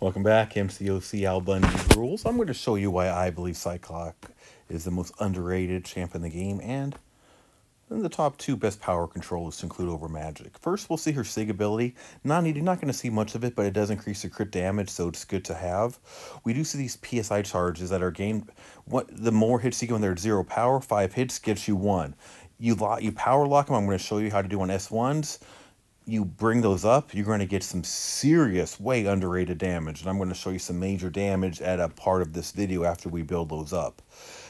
Welcome back, MCOC Al Bundy Rules. I'm going to show you why I believe Cyclock is the most underrated champ in the game and then the top two best power controllers to include over Magic. First, we'll see her Sig ability. Nani, you're not going to see much of it, but it does increase your crit damage, so it's good to have. We do see these PSI charges that are gained. What The more hits you go in they're zero power, five hits gets you one. You, lock, you power lock them. I'm going to show you how to do on S1s you bring those up, you're going to get some serious, way underrated damage. And I'm going to show you some major damage at a part of this video after we build those up.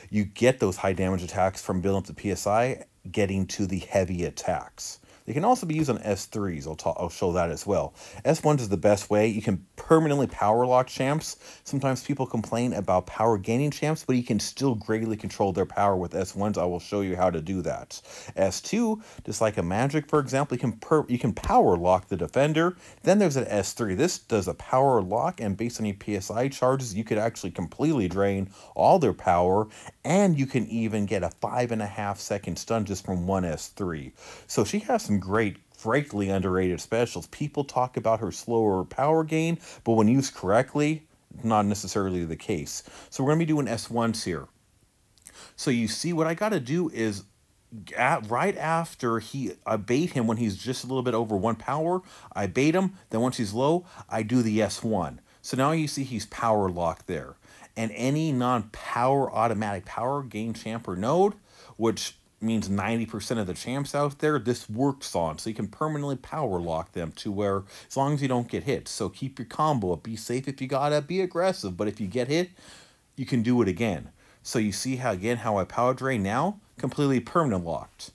You get those high damage attacks from building up the PSI, getting to the heavy attacks. They can also be used on S3s. I'll, talk, I'll show that as well. s ones is the best way. You can permanently power lock champs. Sometimes people complain about power gaining champs, but you can still greatly control their power with S1s. I will show you how to do that. S2, just like a magic, for example, you can, per you can power lock the defender. Then there's an S3. This does a power lock, and based on your PSI charges, you could actually completely drain all their power, and you can even get a five and a half second stun just from one S3. So she has some great greatly underrated specials. People talk about her slower power gain, but when used correctly, not necessarily the case. So we're going to be doing S1s here. So you see, what I got to do is at, right after he I bait him when he's just a little bit over one power, I bait him. Then once he's low, I do the S1. So now you see he's power locked there. And any non-power automatic power gain champer node, which means 90% of the champs out there, this works on. So you can permanently power lock them to where, as long as you don't get hit. So keep your combo up. Be safe if you gotta. Be aggressive. But if you get hit, you can do it again. So you see how, again, how I power drain now? Completely permanent locked.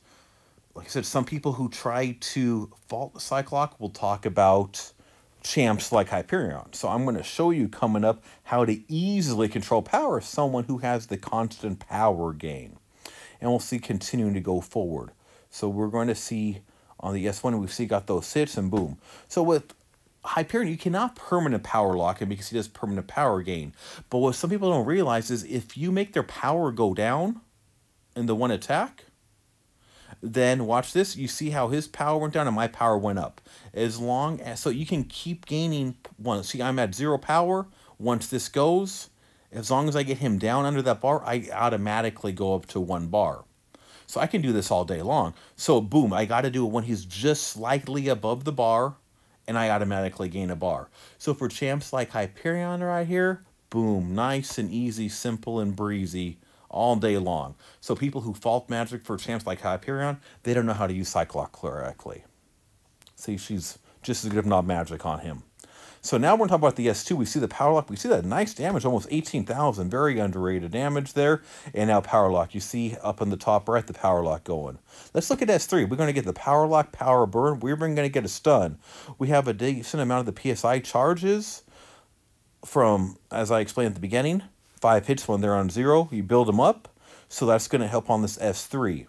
Like I said, some people who try to fault the Cyclock will talk about champs like Hyperion. So I'm going to show you coming up how to easily control power someone who has the constant power gain and we'll see continuing to go forward. So we're going to see on the S1, we've see got those sits and boom. So with Hyperion, you cannot permanent power lock him because he does permanent power gain. But what some people don't realize is if you make their power go down in the one attack, then watch this. You see how his power went down and my power went up. As long as, so you can keep gaining one. See, I'm at zero power. Once this goes, as long as I get him down under that bar, I automatically go up to one bar. So I can do this all day long. So boom, I got to do it when he's just slightly above the bar and I automatically gain a bar. So for champs like Hyperion right here, boom, nice and easy, simple and breezy all day long. So people who fault magic for champs like Hyperion, they don't know how to use Cyclops correctly. See, she's just as good if not magic on him. So now we're talking about the S2. We see the power lock. We see that nice damage, almost 18,000. Very underrated damage there. And now power lock. You see up in the top right the power lock going. Let's look at S3. We're going to get the power lock, power burn. We're going to get a stun. We have a decent amount of the PSI charges from, as I explained at the beginning, five hits when they're on zero. You build them up. So that's going to help on this S3.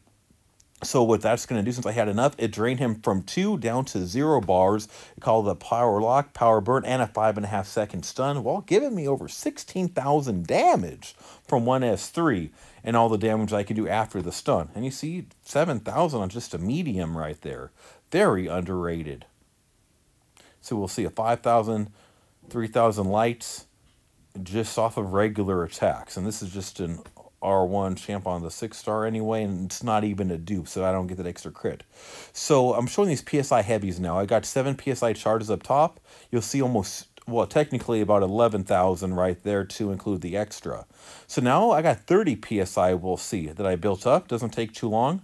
So what that's going to do, since I had enough, it drained him from two down to zero bars, called the power lock, power burn, and a five and a half second stun, while giving me over 16,000 damage from 1S3 and all the damage I can do after the stun. And you see 7,000 on just a medium right there. Very underrated. So we'll see a 5,000, 3,000 lights just off of regular attacks. And this is just an R1 Champ on the six star anyway, and it's not even a dupe, so I don't get that extra crit. So I'm showing these PSI heavies now. I got seven PSI charges up top. You'll see almost well, technically about 11,000 right there to include the extra. So now I got 30 PSI we'll see that I built up. Doesn't take too long.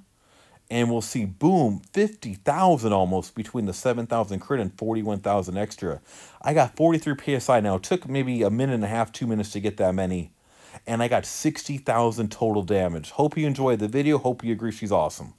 And we'll see, boom, 50,000 almost between the 7,000 crit and 41,000 extra. I got 43 PSI now. It took maybe a minute and a half, two minutes to get that many and I got 60,000 total damage. Hope you enjoyed the video. Hope you agree she's awesome.